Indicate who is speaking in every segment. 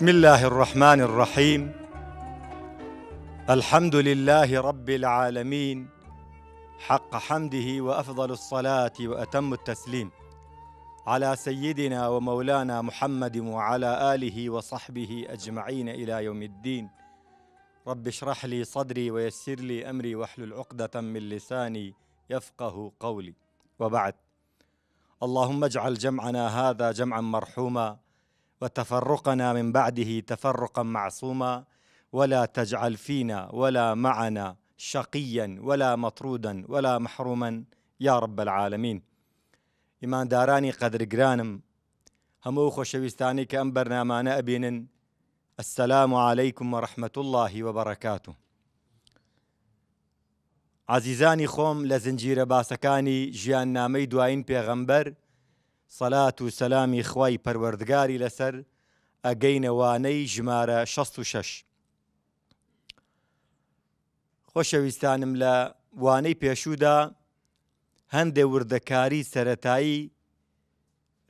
Speaker 1: بسم الله الرحمن الرحيم الحمد لله رب العالمين حق حمده وافضل الصلاه واتم التسليم على سيدنا ومولانا محمد وعلى اله وصحبه اجمعين الى يوم الدين رب اشرح لي صدري ويسر لي امري واحلل عقده من لساني يفقه قولي وبعد اللهم اجعل جمعنا هذا جمعا مرحوما وتفرقنا من بعده تفرقا معصوما ولا تجعل فينا ولا معنا شقيا ولا مطرودا ولا محروما يا رب العالمين إيمان داراني قدر جرانم همو خوشويستاني كأن برنامانا أبين السلام عليكم ورحمة الله وبركاته عزيزاني خوم لزنجير باسكاني باسەکانی ژیان نامەی دوایین سەلات و سەلامی خوای پەروەردگاری لەسەر ئەگەینەوانەی ژمارە 66. خۆشەویستانم لە وانەی پێشودا هەندێ وردەکاری سەتایی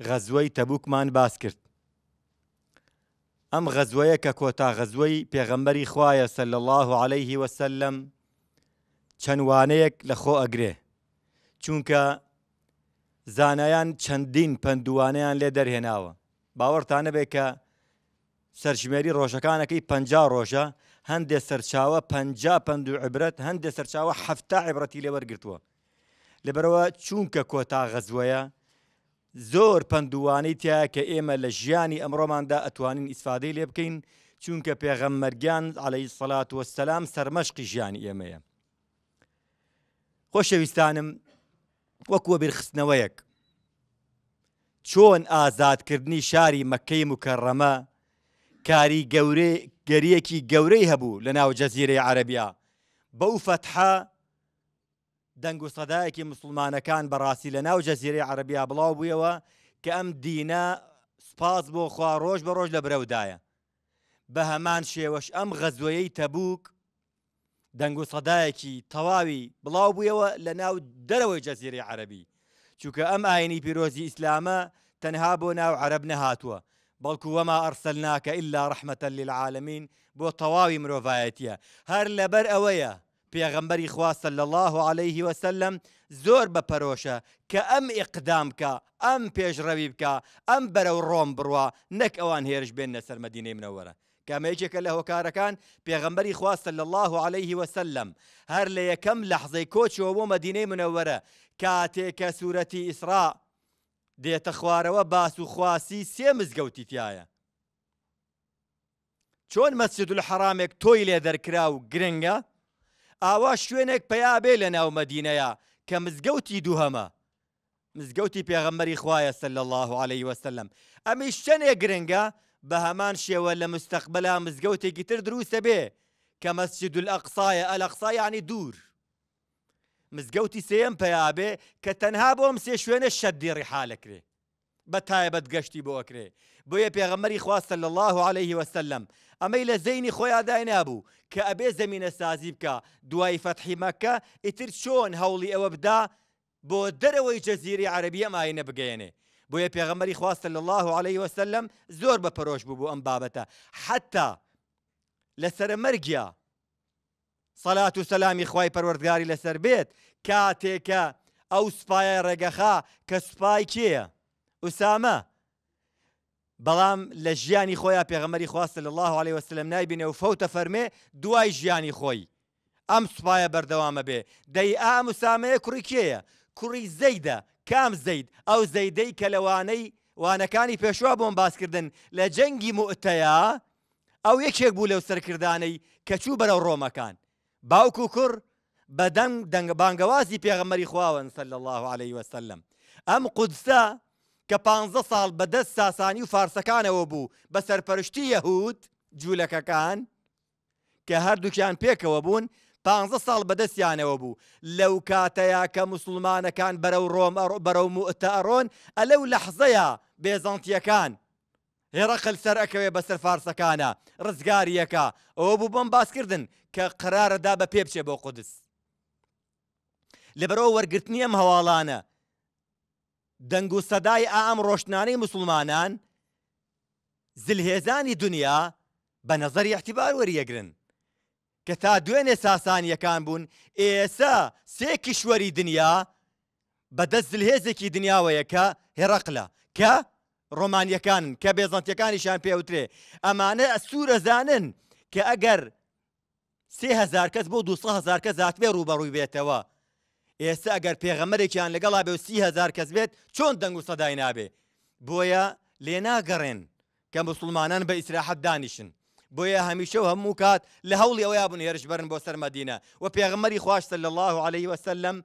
Speaker 1: غەزوەی تەبووکمان باس کرد. ئەم غەزوەیە کە کۆتا غەزوەی پێغەمبەری خوایە سەل الله عليهەیهی وسلم چەندوانەیەک لە خۆ ئەگرێ چونکە زانایان چەندین پندوانەیان لێ دەرهێناوە باوەڕتانە بێ کە سەرژمێری ڕۆژەکانەکەی پ ڕۆژە هەندێ سەرچاوە پ پندو عبرەت هەندێ سەرچاوە هەفتا عیبەتی لێ وەرگرتووە لەبەرەوە چونکە کۆتا غەزوەیە زۆر پندوانەی تیا کە ئێمە لە ژیانی ئەمڕۆماندا ئەتوانین ئیسفادەی لێ بکەین چونکە پێغەممەرگیان عليهەی سەلات وەسەسلام سەرمەشقی ژیانی ئێمەیە خۆشەویستانم وەکووە بیرخستنەوەیەک چۆن ئازادکردنی شاری مەکەی مکەڕەمە کاری گەریەکی گەورەی هەبوو لە ناو جەزیرەی عەربیا بەو فەتحە دەنگ و سەدایەکی مسلمانەکان بەڕاستی لە ناو جەزیرەی عەربیا بڵاو بوویەوە کە ئەم دینە سپاس بۆ خوا ڕۆژ بە ڕۆژ لە برەودایە بە هەمان شێوەش ئەم غەزوەیەی تەبووک دەنگ و سەدایەکی تەواوی بڵاو بوویەوە لە ناو دەرەوەی جەزیری عەربی چونکە ئەم ئاینی پیرۆزی ئیسلامە تەنها بۆ ناو عرب نەهاتووە بەڵکو وەما ئەرسەلناکە ئللا ڕحمەتە للعاالمین بۆ تەواوی مرۆڤایەتیە هەر لەبەر ئەوەیە پێغەمبەری خواستە لە الله عليه وسلم زۆر بەپەرۆشە کە ئەم ام بکە ئەم پێشڕەوی بکە ئەم بەرەو ڕۆم بڕوە نەک ئەوان هێرش بێن لە سەرمەدینەی منەوەرە کامەیەکێکە لە هۆکارەکان پێغمبەری خواستە لە الله عليه وسلم هەر لە یەکەم لەحزەی کۆچەوە بۆ مەدینەی منەوەرە کاتێکە سوورەتی ئیسرا دێتە خوارەوە باس و خواسی سێ مزگەوتی تایە چۆن مەسجد الحرامێک تۆی لێ دەرکرا و گرنگە ئاوا شوێنێک پەیابێ لە ناو مەدینەیە کە مزگەوتی دووهەمە مزگەوتی پێغەمەری خوایە سل الله عليه وسلم ئەمی شتێنێ گرنگە بە هەمان شێوە لە مستەقبلا مزگەوتێکی تر دروستە بێ کە مەسجد الأقصایە ئەلەقسایانی دوور مزگەوتی سێم پەیابێ کە تەنها بۆم سێ شوێنە شەدیێڕی حالەکرێ بە تایبەت گەشتی بۆ ئەکرێ بۆیە پێغەمەری خواستە لە الله عليه وسلم ئەمەی لە زەینی خۆیادای نابوو کە ئەبێ زمینە سازی بکە دوای فەتحی مەکە ئیتر چۆن هەوڵی ئەوە بدا بۆ دەرەوەی جەزیری عربیە ماینە بگەێنێ بۆیە پێغەمەری خواستە لە الله عليه وسلم زۆر بەپەرۆش بوو بۆ ئەم بابەتە حتا لە سەرمەرگیا سەلات و سەلامی خی پەروەردگاری لەسەر بێت کاتێکە ئەو سوپایە ڕێگەخا کە سوپای کێە؟ ئوسامە بەڵام لە ژیانی خۆیان پێغەمەری خواستە لە الله عليه وسلم نایبینێ و فەوتە فەرمێ دوای ژیانی خۆی ئەم سوپایە بەردەوامە بێ دەی ئام وسامەیە کوڕی کێیە کوڕی زەیدە کام زەید ئەو زەیدەی کە لەوانەی وانەکانی پێشوا بۆم باسکردن لە جەنگی مؤتەیە ئەو یەکێک بوو لەو سەرکردانەی کەچوو بەرەو ڕۆمەکان باوکو کوڕ بە دەنگ دەنگە بانگەوازی پێغەمەری خواون سەل الله عليه وسلم ئەم قودسا کە پ ساڵ بەدەست ساسانی و فارسەکانەوە بوو بە سەرپەرشتی یەهود جوولەکەکان کە هەردووکیان پێکەوە بوون پ ساڵ بەدەستیانەوە بوو لەو کاتەیە کە مسلمانەکان بەرەو ڕۆم بەرەو موتەڕۆن ئەلەو لەحزەیە بێزانتیەکان هێرەقل سەر ئەکەوێ بەسەر فارسەکانە ڕزگاریەکە ئەوە بوو بم باسکردن کە قرارەدا بە پێ بچێ بۆ قودس لەبەرەوە وەرگرتنی ئەم هەواڵانە دەنگ و سەدای ئام ڕۆشنانەی مسلمانان زلهێزانی دنیا بە نەزەری احتیبار وەریەگرن کە تا دوێنێ ساسانیەکان بوون ئێسا سێ کیشوەری دنیا بەدەست زلهێزێکی دنیاوەیەکە هێرەقلە کە ڕۆمانیەکانن کە بێزانتیەکانیشان پێوترێ ئەمانە سوورە زانن کە ئەگەر سهزار کەس بۆ دوهزار کە زاتبێ ڕوبەڕووی بێتەوە ئێستا ئەگەر پێغەمەرێکیان لەگەڵا بێ و سیهزار کەس بێت چۆن دەنگ و سەدای نابێ بۆیە لێ ناگەڕێن کە مسلمانان بە ئیسراحەت دانیشن بۆیە هەمیشە و هەموو کات لە هەوڵی ئەویا بوون هێرش بەرن بۆ سەرمەدینە و پێغمەری خواشتە لە الله عليه وسلم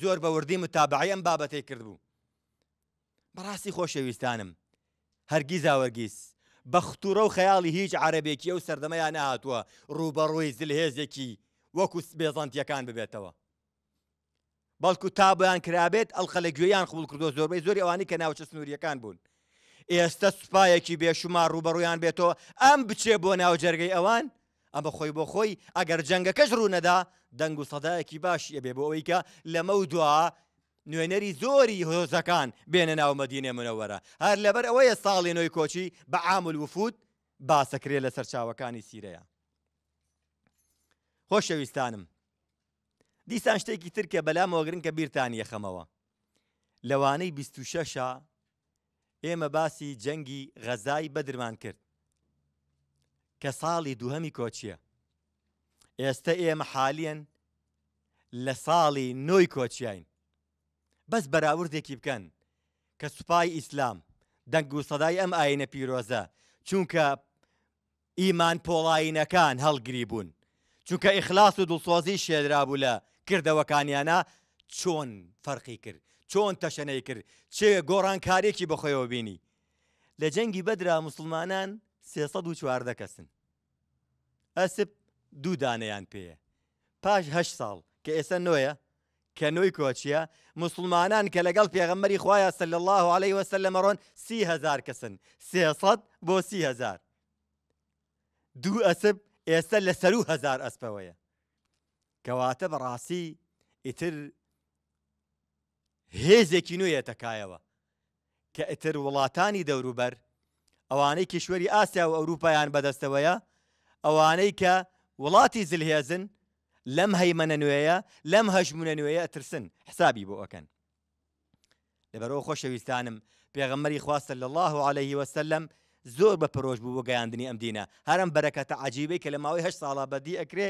Speaker 1: زۆر بەوردی متابعی ئەم بابەتی کردبوو بەڕاستی خۆشەویستانم هەرگیز ئاوەرگیز بە ختوورە و خەیاڵی هیچ عربێکی ئەو سەردەمەیان هاتووە ڕوبەڕووی زلهێزێکی وەکو بێزانتیەکان ببێتەوە. بەڵکو تا بەیان کرابێت ئەلخە لە گوێیان خوڵ کردو زۆربەی زۆری ئەوانی کە ناوچە سنووریەکان بوون. ئێستا سوپایەکی بێشوما ڕوبەڕویان بێتەوە ئەم بچێ بۆ ناوجەرگەی ئەوان؟ ئەمە خۆی بۆ خۆی ئەگەر جەنگەکەش ڕوونەدا دەنگ و سەدایەکی باش ئەبێ بۆ ئەوەی کە لەمە دوعا نوێنەری زۆری هۆزەکان بێنە ناو مەدینێ منەوەرە هەر لەبەر ئەوەیە ساڵی نوۆی کۆچی بە عامل وفود باسەکرێ لە سەرچاوەکانی سیرەیە خۆشەویستانم دیسان شتێکی ترکە بەلا مۆگرن کە بیرتانیە خەمەوە لەوانەی 26 ئێمە باسی جەنگی غەزای بەدرمان کرد کە ساڵی دووهەمی کۆچیە ئێستا ئێمە حالیان لە ساڵی نۆی کۆچیین بەس بەراوردێکی بکەن کە سوپای ئیسلام دەنگ و سەدای ئەم ئاینە پیرۆزە چونکە ئیمان پۆڵاینەکان هەڵگری بوون چونکە ئیخلاس و دڵسۆزی شێدرابوو لە کردەوەکانیانە چۆن فەرقی کرد چۆن تەشەنەی کرد چێ گۆڕانکارێکی بەخۆیەوە بینی لە جەنگی بەدرا مسلمانان سێسەد و چواردە کەسن ئەسب دوو دانەیان پێیە پاش هەش ساڵ کە ئێستا نوۆیە کە نوۆی کۆچیە مسلمانان کە لەگەڵ پێغەمەری خوایە سل الله عليه وسل لە مەڕۆن سیهزار کەسن سێسەد بۆ سیهزار دوو ئەسب ئێستا لە سەر و هزار ئەسپەوەیە کەواتە بەڕاستی ئیتر هێزێکی نوێتەکایەوە کە ئیتر وڵاتانی دەوروبەر ئەوانەی کشوەری ئاسیا و ئەوروپایان بەدەستەوەیە ئەوانەی کە وڵاتی زلهێزن لەم هەیمەنە نوێیە لەم هەژمونە نوێیە ئەترسن حسابی بۆ ئەکەن لەبەرەوە خۆشەویستانم پێغەمەری خواستە لە الله عليه وسلم زۆر بە پرۆژ بوو بۆ گەیاندنی ئەم دینە هەرم بەرەکەتە عجیبەی کە لە ماوەی هەشت ساڵا بەدی ئەکرێ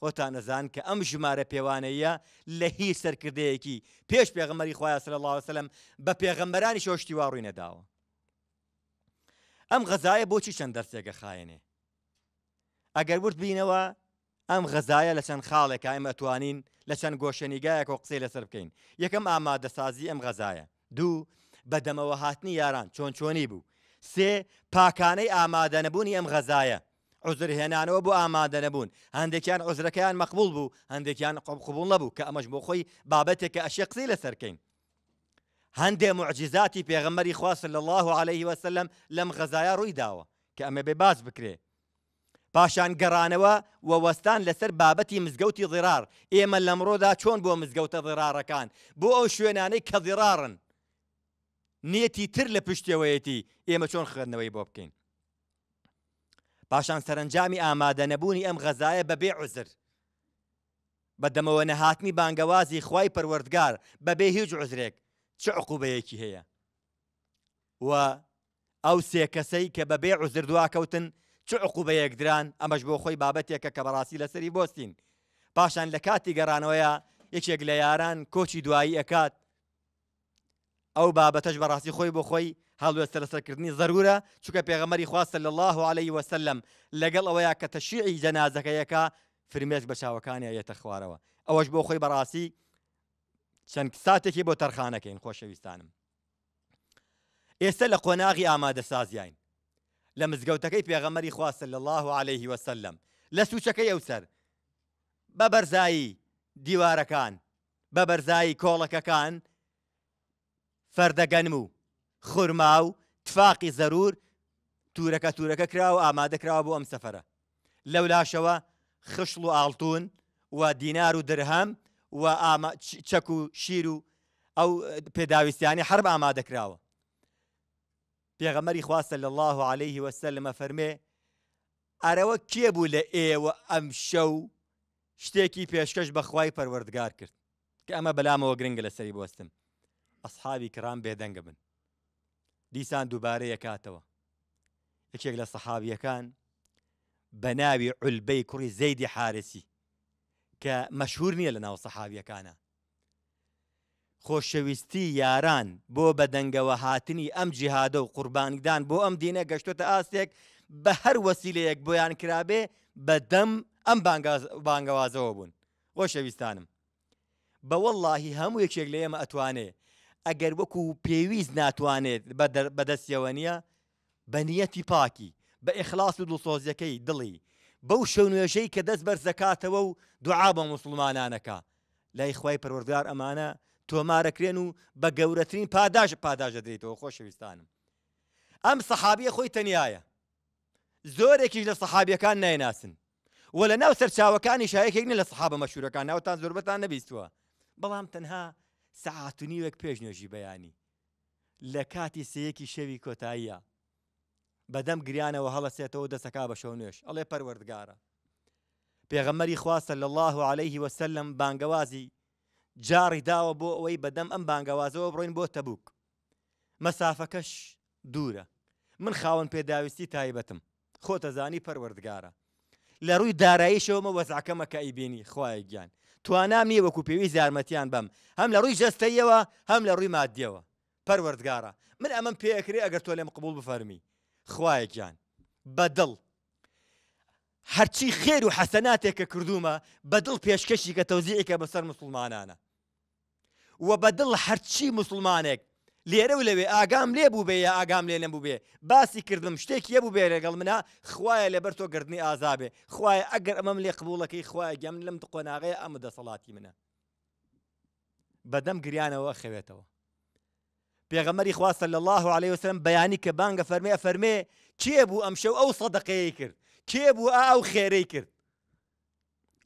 Speaker 1: خۆتان نەزان کە ئەم ژمارە پێوانەیە لە هیچ سەرکردەیەکی پێش پێغەمەری خخوایە سل الله وسلم بە پێغەمبەرانی شۆشتی واڕووی نەداوە ئەم غەزایە بۆچی چەند دەستێکە خاێنێ ئەگەر ورد بینەوە ئەم غەزایە لە چەند خاڵێکە ئەمە توانین لە چەند گۆشەنیگایەک و قسەی لەسەر بکەین یەکەم ئامادەسازی ئەم غەزایە دوو بەدەمەوە هاتنی یاران چۆن چۆنی بوو سێ پاکانەی ئامادە نەبوونی ئەم غەزایە عزر هێنانەوە بۆ ئامادە نەبوون هەندێکیان عزرەکەیان مەقبول بوو هەندێکیان قوبخبوون نەبوو کە ئەمەش بۆ خۆی بابەتێکە ئەشێ قسەی لەسەرکەین هەندێ معجززاتی پێغەمەری خواست لە الله عليه وسلم لەم غەزایە ڕووی داوە کە ئەمە بێ باز بکرێ پاشان گەڕانەوە وەوەستان لەسەر بابەتی مزگەوتی ڕێرار ئێمە لەمڕۆدا چۆن بۆ مزگەوتە ڕێرارەکان بۆ ئەو شوێنانەی کە ڕێرارن نیەتی تر لە پشتەوەیەتی ئێمە چۆن خوێندنەوەی بۆ بکەین پاشان سەرنجامی ئامادە نەبوونی ئەم غەزایە بەبێ عزر بەدەمەوە نەهاتمی بانگەوازی خی پەروەردگار بەبێ هیچ عزرێک چ عقوبەیەکی هەیە و ئەو سێ کەسەی کە بەبێ عزر دواکەوتن چ عقوبە یەکدران ئەمەش بۆ خۆی بابەتێکە کە بەڕاستی لەسەری بستین پاشان لە کاتی گەڕانەوەیە یەکێک لە یاران کۆچی دوایی ئەکات ئەو بابەتەش بەڕاستی خۆی بۆ خۆی هەڵوێستە لەسەرکردنی ضرورە چووکە پێغەمەری خواستە لە الله عليه وسلم لەگەڵ ئەوەیە کە تەشیعی جەنازەکەیەکە فرمێش بە چاوەکانی یەتە خوارەوە ئەوەش بۆ خۆی بەڕاستی چەند ساتێکی بۆ تەرخانەکەین خۆشەویستانم ئێستا لە قۆناغی ئامادە سازیین لە مزگەوتەکەی پێغەمەری خواستە لە الله عليه وسلم لە سوچەکەی ئەوسەر بە بەرزایی دیوارەکان بە بەرزایی کۆڵەکەکان فەردەگەنم و خورما و تفاقی زەرور تورەکە تورەکە کرا و ئامادەکراوە بۆ ئەم سەفرە لەو لاشەوە خشل و ئاڵتون و دینار و درهەم و چەک و شیر و ئەو پێداویستیانی حرب ئامادەکراوە پێغەمەری خواستە لە الله عليه وسلمە فەرمێ ئارەوە کێبوو لە ئێوە ئەم شەو شتێکی پێشکەش بەخوای پەروەردگار کرد کە ئەمە بەلامەوە گرنگە لە سەری بستم ئەسحابی کرام بێدەنگە بن دیسان دووبارە یەکاتەوە یەکێک لە سەحابیەکان بە ناوی عولبەی کوڕی زەیدی حارسی کە مەشهور نییە لە ناو سەحابیەکانە خۆشەویستی یاران بۆ بەدەنگەوە هاتنی ئەم جیهادە و قوربانیدان بۆ ئەم دینە گەشتوتە ئاستێک بە هەر وەسیلەیەک بۆیان کرابێ بەدەم ئەم بانگەوازەوە بوون خۆشەویستانم بەوەلهی هەموو یەکێک لە ئێمە ئەتوانێ ئەگەر وەکو پێویست ناتوانێت بەدەستیەوە نییە بە نیەتی پاکی بە ئێخلاس و دوسۆزیەکەی دڵی بەو شەونێژەی کە دەست بەر زەکاتەوە و دوعا بە مسلمانانەکە لای خی پەروەردار ئەمانە تۆمارەکرێن و بە گەورەترین پاداش پاداژە درێتەوە خۆشەویستانم ئەم سەحابیە خۆی تەنایە زۆرێکیش لە سەحابیەکان نایناسن و لە ناو سەرچاوەکانی شایەکێکنە لە سەحابە مەشورەکان ناوتان زۆربەتان نەبیستوە بەڵام تەنها سەعاتونی وەک پێش نوێژی بەیانی لە کاتی سەیەکی شەوی کۆتاییە بەدەم گریانەوە هەڵەسێتەوە دەسەکا بە شەو نوێش ئەڵێ پەروەردگارە پێغەمەری خواستە لە الله عليه وسلم بانگەوازی جاری داوە بۆ ئەوەی بەدەم ئەم بانگەوازەوە بڕۆین بۆ تەبووک مەسافەکەش دوورە من خاوەن پێداویستی تایبەتم خۆتەزانی پەروەردگارە لە ڕووی داراییشەوەمە وەزعکەمەکە ئیبینی خخوای گیان توانام نیە وەکو پێویست یارمەتیان بەم هەم لە ڕووی جستەیەوە هەم لە ڕووی مادیەوە پەروەردگارە من ئەمەم پێکرێ ئەگەر تۆ لێم قبول بفەرمی خخوای گیان بەدڵ هەرچی خێر و حەسەناتێک کە کردومە بەدڵ پێشکەشی کە تەوزیعیکە بەسەر مسلمانانە و بەدڵ هەرچی مسلمانێک لێرە و لەوێ ئاگام لێ بوو بێ یا ئاگام لێ نەبوو بێ باسی کردم شتێک یە بوو بێ لەگەڵ منە خوایە لە بەر تۆگردنی ئازابێ خوایە ئەگەر ئەمەم لێ قبولەکەی خوایە گەم لەم قۆناغەیە ئەمە دەسەڵاتی منە بەدەم گریانەوە خەوێتەوە پێغەمەری خواستە لە الله عليه وسلم بەیانی کە بانگە فەرمێ فەرمێ کێ بوو ئەم شەو ئەو سەدەقەیە کرد کێ بوو ئاو خێرەی کرد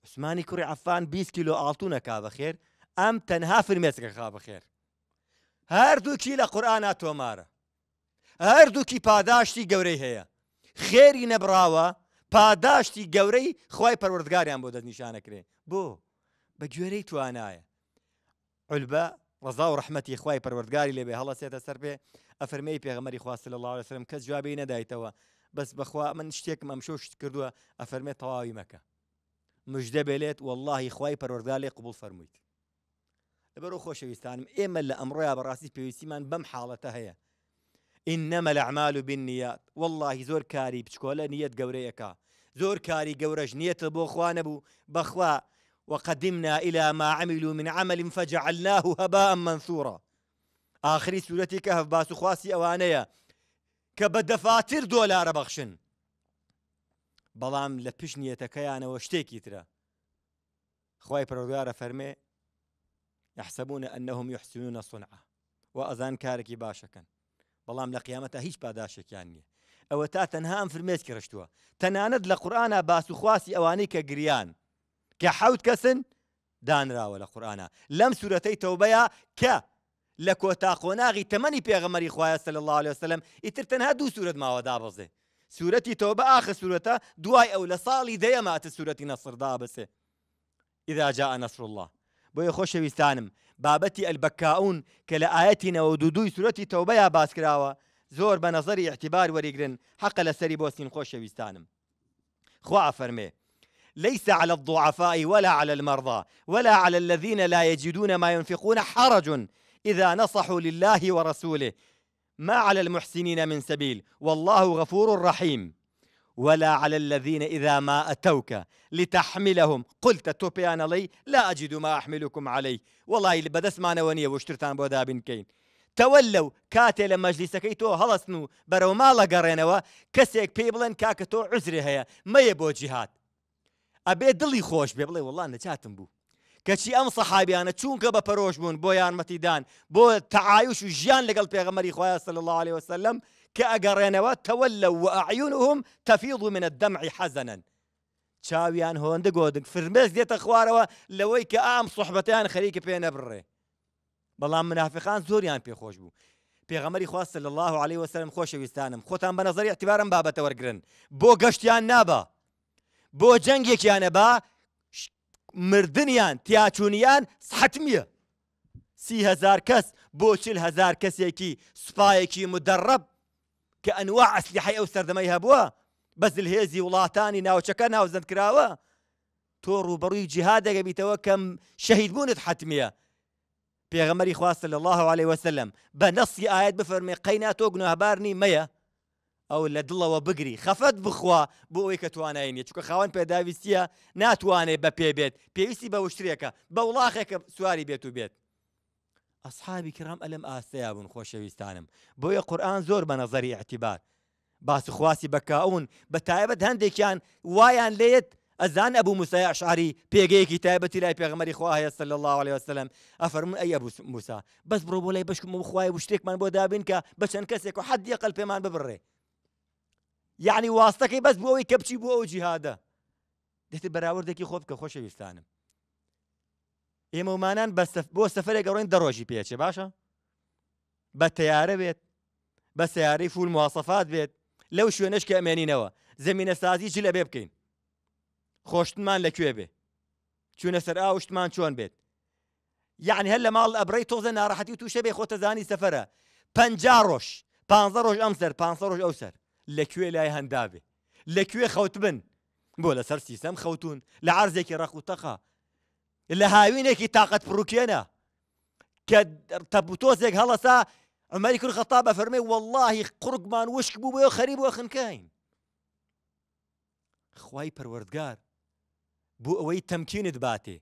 Speaker 1: عسمانی کوڕی عفان 20 کیلو ئاڵتونە کا بەخێر ئەم تەنها فرمێسکە خا بخێر هەردووکی لە قورآنا تۆمارە هەردووکی پاداشتی گەورەی هەیە خێری نەبراوە پاداشتی گەورەی خی پەروەردگاریان بۆ دەستنیشانەکرێ بۆ بە گوێرەی توانایە عولبە ڕزا و ڕحمەتی خی پەروەردگاری لێبێ هەڵەسێتە سەر پێ ئەفرمەی پێغمەری خواست لە الله لەسرم کەس جوابی نەدایتەوە بەس بەخوا من شتێکم ئەم شوشت کردووە ئەفەرمێ تەواوی مەکە مژدە بێلێت واللهی خی پەروەردگار لێ قوبول فەرموویت برو خوش لەبەرۆ خۆشەویستانم اللي لە يا براسي پێویستیمان بەم بم حالته هي إنما الأعمال بالنيات والله زور كاري کاری نية نیەت زور كاري کاری نية نیەتە أخوان أبو بخوا وقدمنا إلى ما عملوا من عمل فجعلناه هباء منثورا آخری سوورەتی کە هەفباس خواسي أوانيا كبد فاتر دولار بخشن بلام بەخشن بەڵام لە پشنیەتەکەیانەوە شتێکی ترە خی پرۆگارە يحسبون أنهم يحسنون صنعة وأذان كاركي باشكا بەڵام لە قیامەتە هیچ پاداشێکیان نییە ئەوە هام في ئەم فرمێز تناند تەنانەت لە قورآە باس و خواسی ئەوانەی کە گریان کە حەوت لم دانراوە لە ك لكو سوورەتەی تەوبەیە کە لە کۆتا الله عليه وسلم ئیتر دو سوره ما ودابزه دابەزێ توبه اخر ئاخە دواي او لصالي ديما سورتي نصر دابسه إذا جاء نصر الله بوي خوش بابەتی بابتي کە لە ئاەتی سورة دوودوی يا تەوبەیە زور کراوە زۆر اعتبار نەزەری احتیبار وەریگرن بوسين خوش سەری خوا فرمي ليس على الضعفاء ولا على المرضى ولا على الذين لا يجدون ما ينفقون حرج إذا نصحوا لله ورسوله ما على المحسنين من سبيل والله غفور رحيم ولا على الذين إذا ما أتوك لتحملهم قلت توبيان لي لا أجد ما أحملكم عليه والله بدس ما نوانية وشترتان بودا كين تولوا کاتێ لە مەجلیسەکەی تۆ هەڵستن و بەرەو ماڵە گەڕێنەوە كسيك بيبلن بڵێن عزري هيا ما يبو مەیە أبي دلي خوش بيبلي والله نجاتم بو كشي أم صحابي أنا ئەم سەحابیانە بون بە متيدان بو تعايش وجان بۆ تەعایوش و خوايا صلى الله عليه وسلم کە ئەگەڕێنەوە تەوەلە و ئاعیونهم تەفیض و منە دەمعی حەزەنن چاویان هۆندە گۆدن فرمێز دێتە خوارەوە لەوەی کە ئام سوحبەتیان خەریکە پێ نەبڕێ بەڵام منافقان زۆریان پێخۆش بوو پێغەمەری خواست لە الله عليه وسلم خۆشەویستانم خۆتان بە نظری احتیبارم بابەتە وەرگن بۆ گەشتیان نابە بۆ جەنگێکیانە با مردیان تیاچوونیان حتمیە سیهزار کەس بۆ چهزار کەسێکی سوپایەکی مدەڕب کە ئەنوا ئەسلیحی ئەو سەردەمەی هەبووە بەس هێزی وڵاتانی ناوچەکە ناوزەند کراوە تۆ ڕوبڕووی جیهادەگە بیتەوە کەم شەهید بوونت حتممیە پێغەمەری خواستە لە الله عليه وسلم بە نەسی ئاەت بفەرمێ قەینا تۆ گوناهبارنی مەیە ئەو لە دڵەوە بگری خەفەت بخوا بۆ ئەوی کە توانایە چکە خاوەن پێداویستە ناتوانێت بە پێ بێت پێویستی بە وشترێکە بە وڵاخێکە سواری بێت و بێت ئەسحابی کرام ئەلم ئاستەیە بوون ويستانم بوي قرآن زور بنظري اعتبار باس خواسي بكاون بتايبة هندي كان وایان ليت أزان أبو موسى أشعري بيجي كتابة لا پێغمەری خواهەیە صلى الله عليه وسلم أفر من أي أبو موسى بس بۆ لای بشكم و خوای و بودا بۆ دابین کە بە چەند کەسێک و حەدی قەل پێمان بوي یعنی واستەکەی بەس بۆەوەی کە بچی بۆ ئێمەمانان بۆ سەفرێک گەڕۆین دەڕۆژی پێچێ باشە بە تیارە بێت بە سیارەی فول موواسەفات بێت لەو شوێنش کە ئەمێنینەوە زمینە سازی جلە بێ بکەین خۆشتمان لەکوێ بێ چوونە سەر ئاوشتمان چۆن بێت یعنی هەر لە ماڵ ئەبرەی تۆزە ناڕەحەتی تووشە بێ خۆتەزانی سەفرە پ ڕۆژ پ ڕۆژ ئەم سەر پ ڕۆژ ئەو سەر لەکوێ لای هەندابێ لەکوێ خەوت بن بۆ لەسەر سیستەم خەوتون لە عرزێکی ڕەخوتەخە لە هاوینێکی تااقەت پرڕوکێنە کە تەبوتۆزێک هەڵەسا ئەمەری کورد خەتا بە فەرمێ واللهی قورگمان وشک بوو بۆ خەریب وە خنکین خی پەروەردگار بۆ ئەوەی تەمکینت باتێ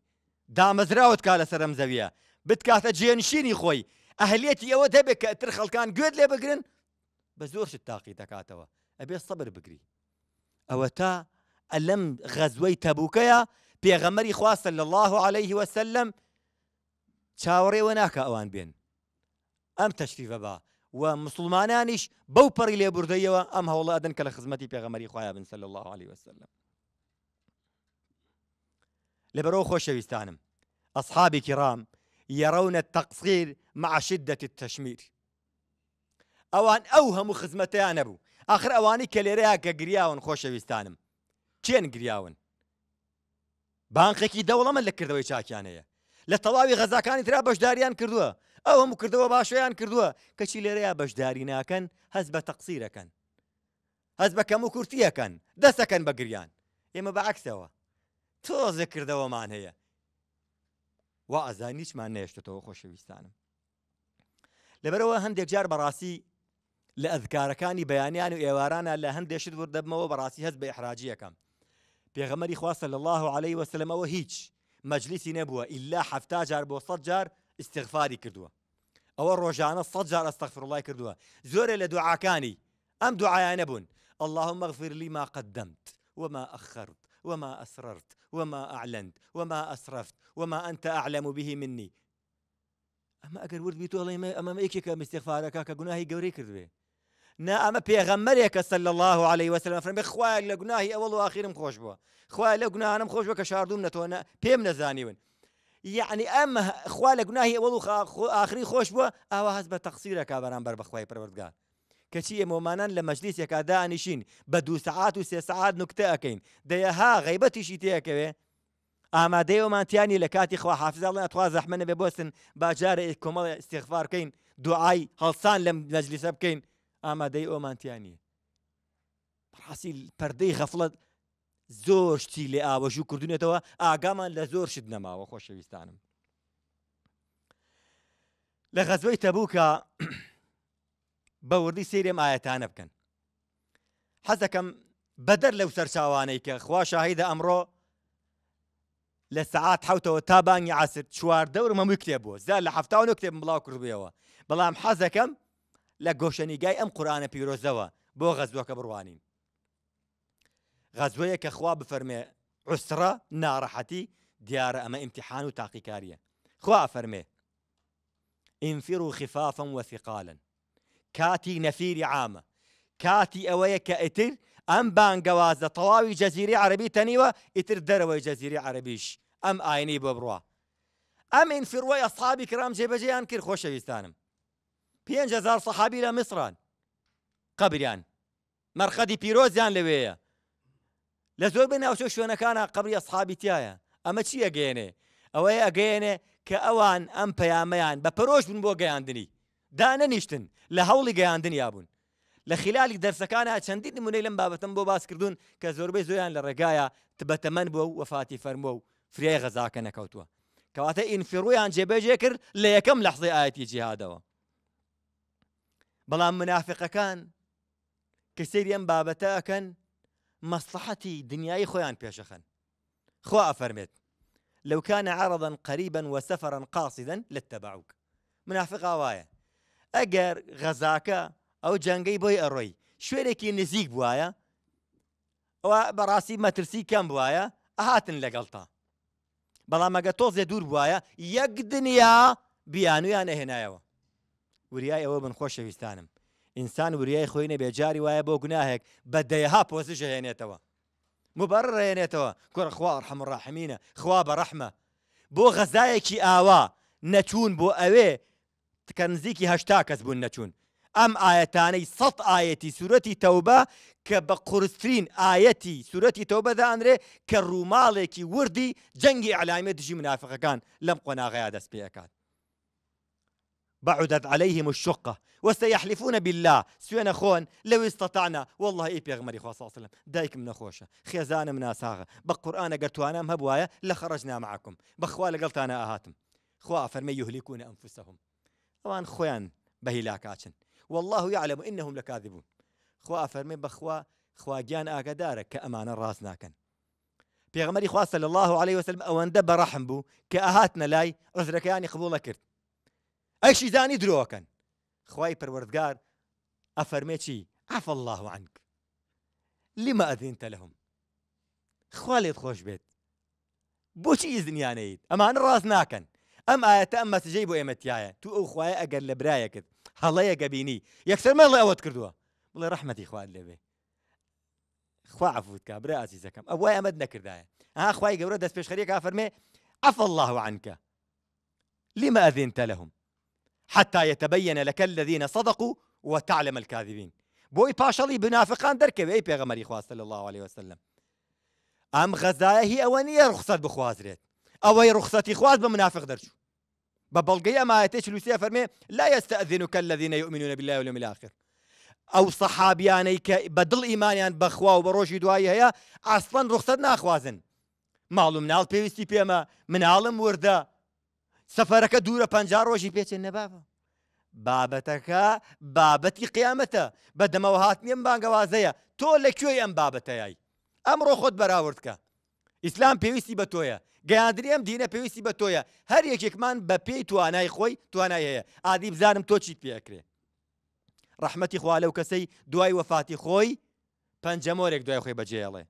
Speaker 1: دامەزراوت کا لە سەرم زەویە بتکاتە جێنشینی خۆی ئەهلێتی ئەوە دەبێت کە ئەتر خەڵکان گوێت لێ بگرن بە زۆر شت تاقی دەکاتەوە ئەبێ سەبر بگری ئەوە تا ئەلەم غەزوەی تەبووکەیە پێغەمەری خواستە لە الله عليه وسلم شاوري ناکە ئەوان بێن ئەم تەشریفە با و مسلمانانیش بەو پەڕی لێبوردەیەوە ئەم هەوڵە ئەدەن کە لە خزمەتی پێغەمەری بن صلى الله عليه وسلم لبرو خوش ويستانم أصحابي كرام يرون التقصير مع شدة التشمير أوان أوهم خزمتي أنا بو آخر أواني كليريا لێرەیە خوش ويستانم كين جرياون بانقێکی دەوڵەمە لە کردەوەی چاکیانەیە لە تەواوی غەزاکانی تررا بەشداریان کردووە ئەو هەموو کردەوە باشویان کردووە کەچی لێرەیە بەشداری ناکەن هەز بە تەقسیرەکەن هەز بە کەم و کورتیەکەن دەستەکەن بە گریان ئێمە بە عکسەوە تۆزە کردەوەمان هەیە وا ئەزانی هیچمان نێشتێتەوە خۆشەویستانم لەبەرەوە هەندێک جار بەڕاستی لە ئەذکارەکانی بەیانیان و ئێوارانە لە هەندێشت وردەبمەوە بەڕاستی هەست بە ئحراجیەکەم پێغەمەری خواستە لە الله عليه وسلم هیچ مەجلیسی نبوه الا حفتاجر جار بۆ سە جار استغفاری کردووە ئەوە ڕۆژانە سە جار ئەستەغفر وڵای کردووە أم لە دوعاکانی اللهم اغفر لي ما قدمت وما أخرت وما أسررت وما أعلنت وما أسرفت وما أنت أعلم به مني اما ئەگەر ورد بیت أما ئەمە استغفارك مستێخفارەکە کە گوناهی گەورەی نا ئەمە پێغەممەرێکە سەل لە الله عليه وسلم فرم بخوایە لە گوناهی ئەوڵ و آخرم خۆش بووە خوای لە گوناانم خۆش بە کە شاردوم نەتۆنە پێم نەزانیون یعنی ئەمە خوا لە گوناهی ئەوڵ و آخری خۆش بووە ئاوا هەست بە تەخسیرەکە بەرامبەر بەخوای پروردگار کەچی ئێمەمانان لە مەجلیسێکا دانیشین بە دو سعات و سێ سعات نوکتە ئەەکەین دەیەها غیبەتیشی تێەکەوێ ئامادەیەمانتیانی لە کاتی خوا حافزاڵن ئەتوا زەحمەە بێ بۆستن باجارە کۆمەڵ استێخفارکەین دوعای هەڵسان لە مەجلیسە بکەین ئامادەی ئۆمانتیانی حسی پەردەی غەفڵەت زۆر شتی لێ ئاوەژوو کردوونێتەوە ئاگامان لە زۆر شت نەماوە خۆشەویستانم لە غەزوەی تەبووکە بەوردی سێرێم ئاەتانە بکەن حەزەکەم بەدەر لەو سەرچاوانەی کە خوا شاهیدە ئەمڕۆ لە سعات حوتەوە تا بانگی عسر چوار دەور مەمووی کتێب بوو زیاد لە هەفتاون کتێب بڵاو کردبیەوە بەڵام حەزەکەم لە گۆشەنیگای ئەم قورآانە پیرۆزەوە بۆ غەزوەکە بڕوانین غەزوەیە کە خوا بفەرمێ عوسرە ناڕەحەتی دیارە ئەمە ئیمتحان و تاقیکاریە خوا فەرمێ ئینفیر و خفافم وەسیقالن کاتی نەفیری عامە کاتی ئەوەیە کە ئیتر ئەم بانگەوازە تەواوی جەزیری عربی تەنیوە ئیتر دەرەوەی جەزیری عربیش ئەم ئاینی بۆ بڕوە ئەم ئینفیروە ئەصحابی کرام جێبەجێیان کرد خۆشەویستانم 5هزار سەحابی لە میسران قبریان مەرخەدی پیرۆزیان لەوەیە لە زۆر بناوچۆ شوێنەکانە قبری ئەسحابیتیایە ئەمە چی ئەگەێنێ ئەوەیە ئەگەێنێ کە ئەوان ئەم پەیامەیان بە پەرۆژ بوون بۆ گەیاندنی دانەنیشتن لە هەوڵی گەیاندنیا بوون لە خلالی دەرسەکانە چەندی نمونەی لەم بابەتم بۆ باسکردوون کە زۆربەی زۆیان لە ڕێگایە تبەتەمەند بووە و وەفاتی فەرمۆ و فرێ غەزاکە نەکەوتووە کەواتە ئینفیڕویان جێبەجێ کرد لە یەکەم لەحزەی ئاەتی جیهادەوە منافق كان كسير ين ئەم بابەتە كان مصلحتي دنياي خويان پێشەخەن خوا فرمت لو كان عرضا قريبا وسفرا قاصدا لاتبعوك منافق او جانجي بوي اروي جەنگەی بۆی ئەڕۆی بوايا نزیک ما ترسي كم بوايا اهاتن لقلطا بلا ما قطوز يدور بوايا دوور دنيا بيانو يعني هنا يوه. وریای ئەوە من خۆشەویستانم ئینسان وریای خۆی نە بێجاری وایە بۆ گوناهێک بە دەیها پۆزیش هێنێتەوە مبەر ڕێنێتەوە کوڕ خوار حەمڕاحمینە خوا بە ڕەحمە بۆ غەزایەکی ئاوا نەچوون بۆ ئەوێ تکە نزیکی هەشتا کەس بوون نەچوون ئەم ئاەتانەی سەد ئاەتی سوورەتی تەوبە کە بە قرسترین ئاەتی سوورەتی تەوبەدا ئەنرێ کە ڕووماڵێکی وردی جەنگی علاامێ دژی منافقەکان لەم قۆناغەیە دەست پێەکات بعدت عليهم الشقة وسيحلفون بالله سوينا خون لو استطعنا والله إيه بيغمري خوا صلى الله عليه وسلم دايك من خوشة خيزان من أساغة بقرآن أنا مهبوايا لخرجنا معكم بخوال أنا أهاتم خوا فرمي يهلكون أنفسهم طبعا خوان بهلاكاتن والله يعلم إنهم لكاذبون خوا فرمي بخوا خوا جان آقدارك كأمان الراس ناكن بيغمري خوا صلى الله عليه وسلم أوان دب رحم بو كأهاتنا لاي عذركاني قبول كرت ايشي داني دروكن خواي بروردغار افرميتشي عفى الله عنك لما اذنت لهم خوالي خوش بيت بوشي يزن يانيد اما انا راس ناكن ام آية ام سجيبو ايما تيايا تو اخويا اقل لبرايا كذ هلا يا قبيني يكسر ما الله اوت كردوها والله رحمتي اخوان اللي بي اخوا عفوت كابرا عزيزة كم ابوا امد نكر دايا ها اخواي قبرا دس بيش خريك افرمي عفى الله عنك لما اذنت لهم حتى يتبين لك الذين صدقوا وتعلم الكاذبين باشا لي بنافقان دەرکەوێ ئەی پێغەمەری خواست صلى الله عليه وسلم ام غەزایەهی ئەوە نیە بخوازريت او ئەوەی ڕخسەتی خواز بمنافق منافق دەرچوو ما بەڵگەی لوسيا لوسیە لا يستأذنك الذين يؤمنون بالله واليوم الآخر او سەحابیانەی بدل بە بخوا وبروشي دوايا هي اصلا ڕۆژی دوایی معلوم نال بي ناخوازن ماڵوم ناڵ پێویستی پێمە مناڵم سەفەرەکە دوورە پ ڕۆژی پێچێن نەباوە بابەتەکە بابەتی قیامەتە بەدەمەوە هاتنیم بانگەوازەیە تۆ لەکوێی ئەم بابەتەیایی ئەمڕۆ خۆت بەراوردکە ئیسلام پێویستی بە تۆیە گەیاندری ئەم دینە پێویستی بە تۆیە هەر یەکێکمان بە پێی توانای خۆی توانای هەیە ئادی بزانم تۆ چیت پێکرێ ڕحمەتی خوا لەو کەسەی دوای وەفاتی خۆی پەنجەمۆرێک دوای خۆی بەجێڵێ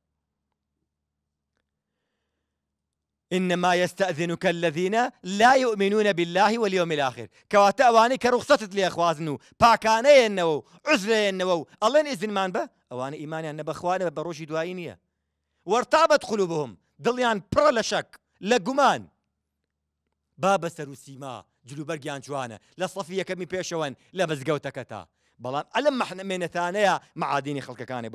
Speaker 1: انما يستاذنك الذين لا يؤمنون بالله واليوم الاخر كواتا اواني كرخصتت لي اخوازنو باكاني انو عزله انو الله اذن مان با اواني ايماني ان بخوانه بروشي دوائينية وارتابت قلوبهم دليان پڕە لە لقمان بابا سرو سيما جلو برقيان و لصفية كمي بيشوان لە سەفی یەکەمی پێشەوەن لە بەزگەوتەکە تا بەڵام ئەلم مەحنمێنەتانەیە معادینی خەڵکەکانی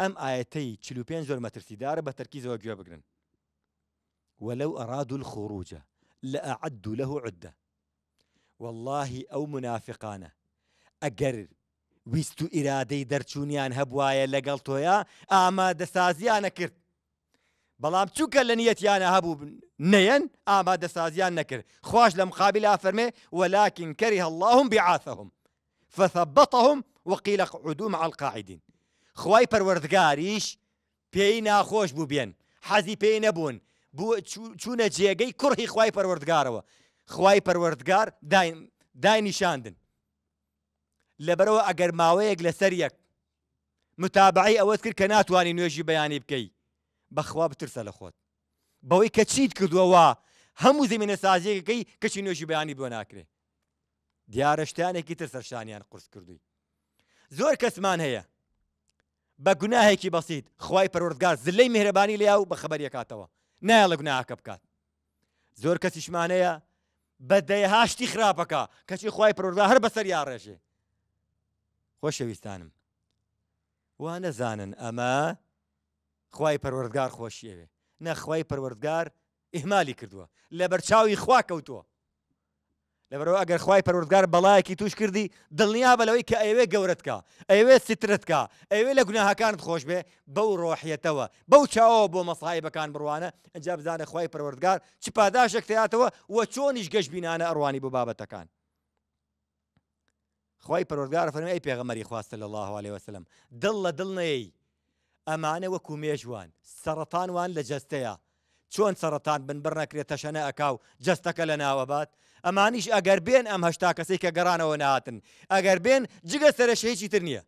Speaker 1: ئەم ئاەتەی چلو پێنج زۆر مەترسیدارە بە تەرکیزەوە گوێ بگرن ولو ئەراد الخروجە لە ئەعد له عدە واللهی ئەو منافقانە ئەگەر ویست و ئیرادەی دەرچوونیان هەبواە لەگەڵ تۆیە ئامادەسازیانە کرد بەڵام چووکە انا هبو نين اما دسازي انا كرت لە مقابل افرمي ولكن كره الله بعاثهم فثبطهم وقيل اقعدوا مع القاعدين خوای پەروەردگاریش پێی ناخۆش بوو بێن حەزی پێی نەبوون چوونە جێگەی کوڕی خوای پەروەردگارەوە خوای پەروەردگار داینیشاندن لەبەرەوە ئەگەر ماوەیەک لەسەر یەک متابعی ئەوەت کرد کە ناتوانانی نوێژی بەیانی بکەی بەخوا بترسە لە خۆت بەوەی کە چیت کردووەوە هەموو زمینە سازیەکەی کەچی نوێژی بەیانی بۆ ناکرێ دیارە شتانێکی تر سەرشانیان قرس کردووی زۆر کەسمان هەیە بە گوناهێکی بەسییت خی پەرۆردگار زلەی میهرەبانی لیاو بە خبرەرەکاتەوە نایە لە گوناکە بکات زۆر کەسیشمانەیە بە دەیهاشتی خراپەکە کەچی خی پەرۆردا هەر بەسەر یا ڕێژێ خۆشەویستانم وا نەزانن ئەمە خی پەروەردگار خۆشیەوێ نەخوای پەروەردگار ئیهمالی کردووە لە بەرچاوی خوا کەوتووە لەبەرەوە ئەگەر خی پەروردگار بەڵایەکی توش کردی دڵنیا بەلەوەی کە ئەوێ گەورەتکە ئەوێ سترتکە ئەوێ لە گوناهاکانت خۆش بێ بەو ڕۆحیەتەوە بەو چاوە بۆ مەسایبەکان بڕوانە ئەجا بزانە خی پەروردگار چ پاداشێک تاتەوە وە چۆنیش گەشت بینانە ئەڕوانی بۆ بابەتەکان. خی پەرۆرگار فەرمی ئەی پێغەمەری خواستە لە الله عليه وسلم دڵ لە دڵ نەی ئەمانە وەکو مێژوان سەرەتانوان لە جستەیە چۆن سەرەتان بن بڕ نەکرێت تەشەنە ئەکاو جستەکە لە ناوەبات ئەمانیش ئەگەر ام ئەم هەشتا کەسی کە گەڕانەوە نهاتن ئەگەر بێن جگە سرە شەیەکی تر نییە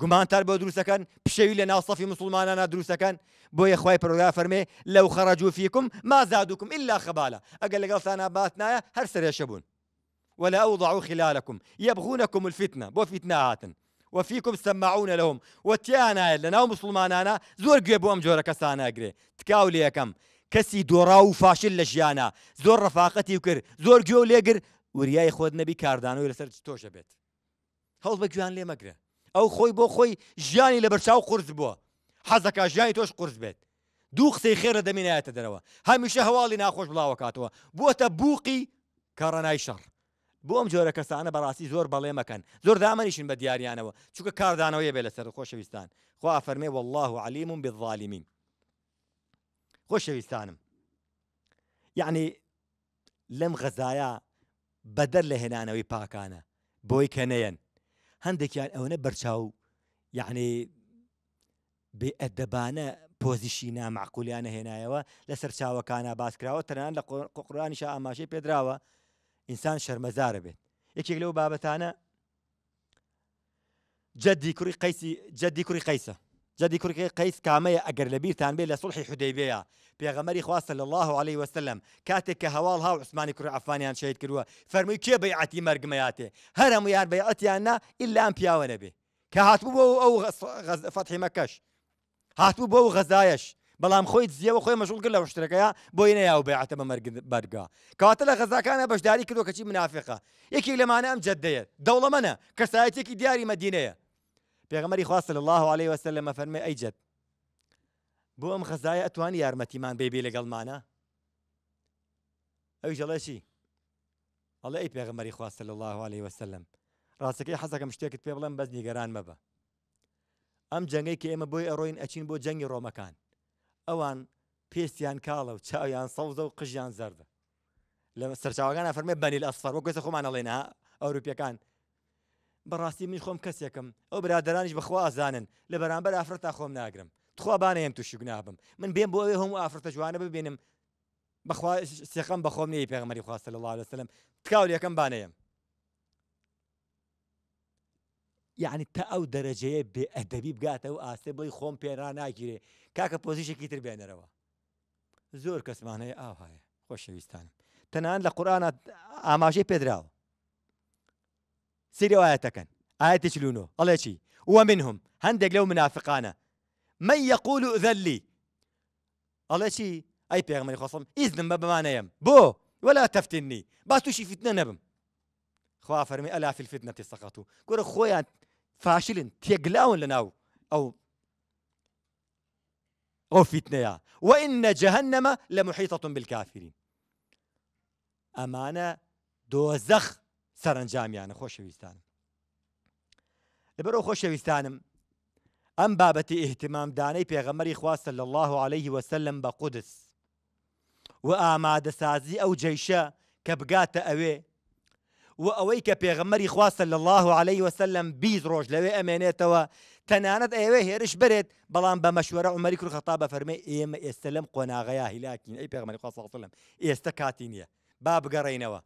Speaker 1: گومانتار بۆ دروستەکەن پیشەوی لە ناوسەفی مسلمانانە دروستەکەن بۆ یەخوای پرۆدا لو لەو خەڕەجوفیکم ما زادوكم إلا خەباە ئەگەر لەگەڵتانە بات باتنايا هر سرێشە شبون ولا أوضعوا خلالكم يبغونكم الفتنة بو فتنة هاتن وفيكم سمعون لهم وتيانا لناو مسلمانانا زور قيبو أم جورا كسانا أقري تكاولي كم کەسی دۆڕا و فاشل لە ژیانە زۆر ڕەفاقەتی و کرد زۆر گوێ لێگر وریای خۆت نەبی کاردانەوەی لەسەر تۆشە بێت هەڵ بە گویان لێ مەگرە ئەو خۆی بۆ خۆی ژیانی لە بەرچاو قرس بووە حەزەکە ژیانی تۆش قرس بێت دوو قسەی خێرە دەمێنایەتە دەرەوە هەمیشە هەواڵی ناخۆش بڵاوە کاتەوە بووەتە بووقی کارڕەنای شەڕ بۆ ئەم جۆرە کەسانە بەڕاستی زۆر بەڵێ مەکەن زۆر دامەنیشن بە دیاریانەوە چووکە کاردانەوەی بێ لەسەر خۆشەویستان خوا فەرمێ والله علیم بالظالمین خۆشەویستانم یعنی لەم غەزایە بەدەر لە هێنانەوەی پاکانە بۆی کەنەیەن هەندێکیان ئەوەنە بەرچاو یعنی بێئەدەبانە پۆزیشی نامعقولیانە هێنایەوە لە سەرچاوەکانە باسکراوە تەنان لە قوڕانیش ئاماشەی پێدراوە ئینسان شەرمەزارە بێت یەکێک لەو بابەتانە جدی کوڕی قەیسی جدی کوڕی قەیسە جدي كركي قيس كامية أجر لبير تان بي لصلح حديبية بيغمري خواص صلى الله عليه وسلم كاتك هوالها هاو عثماني عفاني عن شهيد كروا فرمي كي بيعتي مياتي هرم يان بيعتي أنا إلا أم بيا نبي كهاتبو أو غز غز فتح مكش هاتبو بو غزايش بەڵام خۆی زیەوە خۆی مەشغول لە شتەکەیە يا یا و برقا بە غزا كان باش داري غەزاکانە كشي منافقه يكي لما انا لەمانە ئەم جدەیە دەوڵەمەە کەسایەتێکی دياري مدينه پێغمەری خواستە لە الله عليه وسلم لەمە فەرمێ ئەیجد بۆ ئەم خەزایە ئەتوانی یارمەتیمان بێبێ لەگەڵمانە ئەوی جەڵێشی ئەڵێ ئەی پێغمەری خواستە لە الله عليه وسلم ڕاستەکەی حەزەکەم شتێکت پێ بڵم بەس نیگەران مەبە ئەم جەنگەی کە ئێمە بۆی ئەڕۆین ئەچین بۆ جەنگی ڕۆمەکان ئەوان پێستیان کاڵە و چاویان سەوزە و قژیان زەردە لە سەرچاوەکان ئەفەرمێ بەنیل ئەسفەر وە گوێسە خۆمان ئەڵێنا ئەوروپیەکان بەڕاستی من خۆم کەسێکم ئەو برادرانیش بەخوا ئازانن لە بەرامبەر ئافرەتا خۆم ناگرم تخوا بانەیەم تووشی گونابم من بێم بۆ ئەوێ هەموو ئافرەتە جوانە ببێنم بەخوا سێخم بەخۆم نەیە پێغمەری خواستە لە الله لەسلم تکاول یەکەم بانەیەم یعنی تا ئەو دەرەجەیە بێ ئەدەبی بگاتە و ئاستێ بڵی خۆم پێرا ناگیرێ کاکە پۆزیشێکی تر بێنەرەوە زۆر کەسمانەیە ئاهایە خۆشەویستانم تەنان لە قورآە ئاماژەی پێدراوە سيري آياتكن آيات شلونو الله يشي ومنهم هندق لو منافقانا من يقول ذلي الله يشي أي بيغمري خصم إذن ما بمانا يم بو ولا تفتني باتو شي فتنة نبم خوا فرمي ألا في الفتنة سقطوا كورا خويا فاشلين تيقلاون لناو أو أو فتنة وإن جهنم لمحيطة بالكافرين أمانة دوزخ سەرنجامیانە خۆشەویستانم لەبەرەوە خۆشەویستانم ئەم بابەتی ئیهتمامدانەی پێغەمەری خواستە لە الله عليه وسلم بە قودس و ئامادەسازی ئەو جەیشە کە بگاتە ئەوێ و ئەوەی کە پێغەمەری خواستە لە الله عليه وسلم بیست ڕۆژ لەوێ ئەمێنێتەوە تەنانەت ئەوێ هێرش بێت بەڵام بە مەشوەرە عمەری کورد خەتا بە فەرمە ئێمە ئێستا لەم قۆناغەیە هیلاکین ئەی پێغمەری خواستڵم ئێستا کاتی نییە با بگەڕینەوە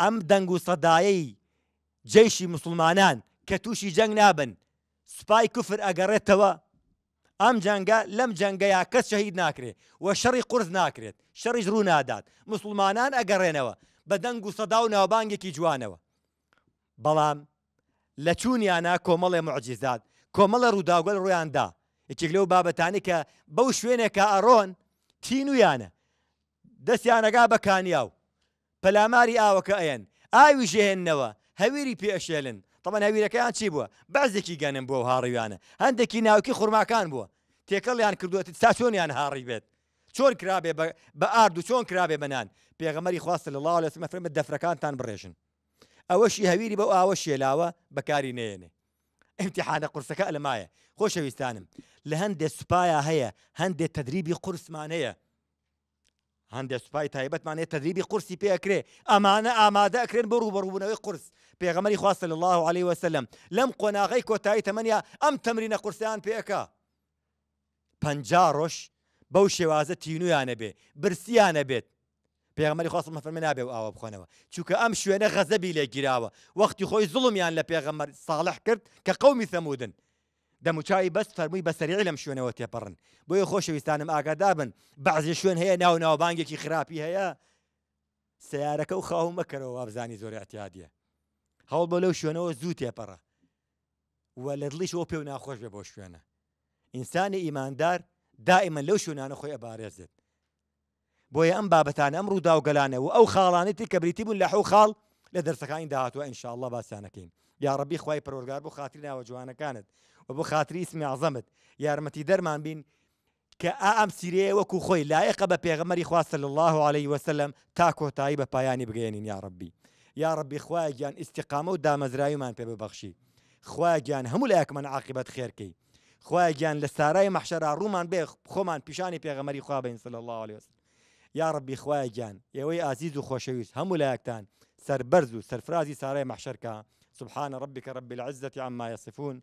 Speaker 1: ئەم دەنگ و سەدایەی جێشی مسلمانان کە تووشی جەنگ نابن سوپای کوفر ئەگەڕێتەوە ئەم جەنگە لەم جەنگەیا کەس شەهید ناکرێت و شەڕی قرس ناکرێت شەڕیش ڕوو نادات مسلمانان ئەگەڕێنەوە بە دەنگ و سەدا و ناوبانگێکی جوانەوە بەڵام لە چوونیانە کۆمەڵێ معجززات کۆمەڵە ڕووداگوەل ڕویاندا یەکێک لەو بابەتانی کە بەو شوێنێکە ئەڕۆن تینویانە دەستیانەگا بەکانیا و پەلاماری ئاوەکە ئەەن ئاوی ژێهێننەوە هەویری پێشێلن تەمەەن هەویرەکەیان چی بووە بەزێکی گەنم بۆ هاڕیوانە هەندێکی ناوکی خورماکان بووە تێکەڵیان کردوێت تا چۆنیان هاڕی بێت چۆن کرابێ بە ئارد و چۆن کرابێ بەنان پێغەمەری خواست لە الله لەس مەفرمە دەفرەکانتان بڕێژن ئەوەشی هەویری بەو ئاوە شێلاوە بەکاری نێنێ ئەمتیحانە قورسەکە لەمایە خۆشەویستانم لە هەندێک سوپایە هەیە هەندێک تدریبی قورسمانەیە هەندێک سوپای تایبەتمانێت تدریبی قرسی پێکرێ ئەمانە ئامادە ئەکرێن بە ڕوبەڕوبوونەوەی قرس پێغەمەری خواستە لە الله عليه وسلم لەم قۆناغی کۆتایی تەمەنیا ئەم تەمرینە قورسیان پێەکە پ ڕۆژ بەو شێوازە تینویانە بێ برسیانە بێت پێغمەری خواست مەفرمە نابێ و ئاوە بخۆنەوە چووکە ئەم شوێنە غەزەبی لێگیراوە وەختی خۆی زڵمیان لە پێغەمەر ساڵح کرد کە قەومی سەمودن دەموچاوی بەست فەرمووی بەسەریعی لەم شوێنەوە تێپەڕن بۆیە خۆشەویستانم ئاگادابن بەعزی شوێن هەیە ناو ناوبانگێکی خراپی هەیە سیارەکە و خاو مەکەرەوە وابزانی زۆر ئەتیادە هەوڵ بۆ لەو شوێنەوە زوو تێپەڕە وە لە دڵیشەوە پێ و ناخۆش بێ بۆ شوێنە ئینسانی ئیماندار دائمە لەو شوێنانە خۆی ئەبارێزت بۆیە ئەم بابەتان ئەم ڕوودا و گەلانەوە ئەو خاڵانێتی کە بریتی بوون لە حو خاڵ لە دەرسەکانی داهاتوە ئینشاءله باسیانەکەین یا ڕبی خی پرۆرگار بۆ خاتری ناوە جوانەکانت و بۆ خاتری اسمی عزەمت یارمەتی دەرمان بین کە ئا ئەم سیرەیە وەکو خۆی لایەقە بە پێغەمەری الله عليه وسلم تاكو تا کۆتایی بە يا ربي یاڕبی یاڕبی خوای گیان ئیسیقامە و دامەزراییمان پێ ببەخشی خوای گیان هەموو لایەکمان عاقبەت خێرکەی خوای خواه جان لساراي مەحشەرا رومان بيخ خومان پیشانی پێغەمەری خوا بين صلى الله عليه وسلم يا یاڕبی خوای گیان ئێوەی ئازیز و خۆشەویست هەموو سر برزو سر فرازي سارای مەحشەرکە سبحان ربك رب العزة عما يصفون